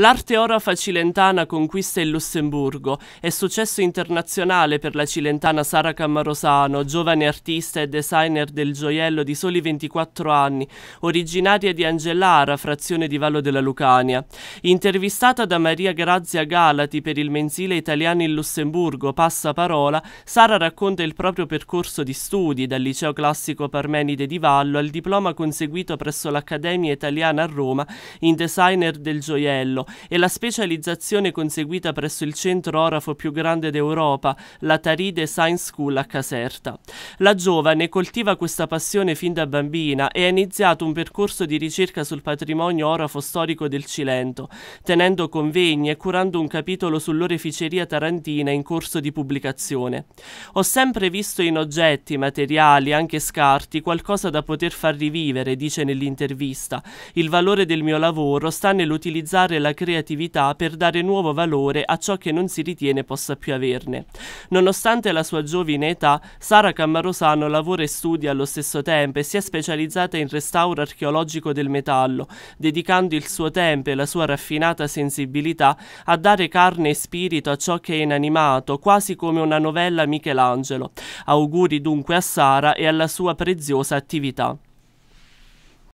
L'arte ora cilentana conquista il Lussemburgo. È successo internazionale per la cilentana Sara Cammarosano, giovane artista e designer del gioiello di soli 24 anni, originaria di Angellara, frazione di Vallo della Lucania. Intervistata da Maria Grazia Galati per il mensile italiano in Lussemburgo, Passa Parola, Sara racconta il proprio percorso di studi dal liceo classico Parmenide di Vallo al diploma conseguito presso l'Accademia Italiana a Roma in designer del gioiello e la specializzazione conseguita presso il centro orafo più grande d'Europa, la Taride Science School a Caserta. La giovane coltiva questa passione fin da bambina e ha iniziato un percorso di ricerca sul patrimonio orafo storico del Cilento, tenendo convegni e curando un capitolo sull'oreficeria tarantina in corso di pubblicazione. Ho sempre visto in oggetti, materiali, anche scarti, qualcosa da poter far rivivere, dice nell'intervista. Il valore del mio lavoro sta nell'utilizzare la creatività per dare nuovo valore a ciò che non si ritiene possa più averne. Nonostante la sua giovine età, Sara Cammarosano lavora e studia allo stesso tempo e si è specializzata in restauro archeologico del metallo, dedicando il suo tempo e la sua raffinata sensibilità a dare carne e spirito a ciò che è inanimato, quasi come una novella Michelangelo. Auguri dunque a Sara e alla sua preziosa attività.